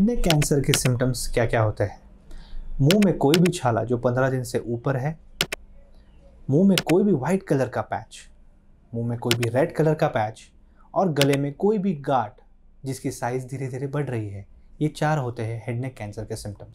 neck cancer के symptoms क्या क्या होते हैं मुंह में कोई भी छाला जो पंद्रह दिन से ऊपर है मुंह में कोई भी वाइट कलर का पैच मुंह में कोई भी रेड कलर का पैच और गले में कोई भी गाट जिसकी साइज़ धीरे धीरे बढ़ रही है ये चार होते हैं नेक कैंसर के सिम्टम्स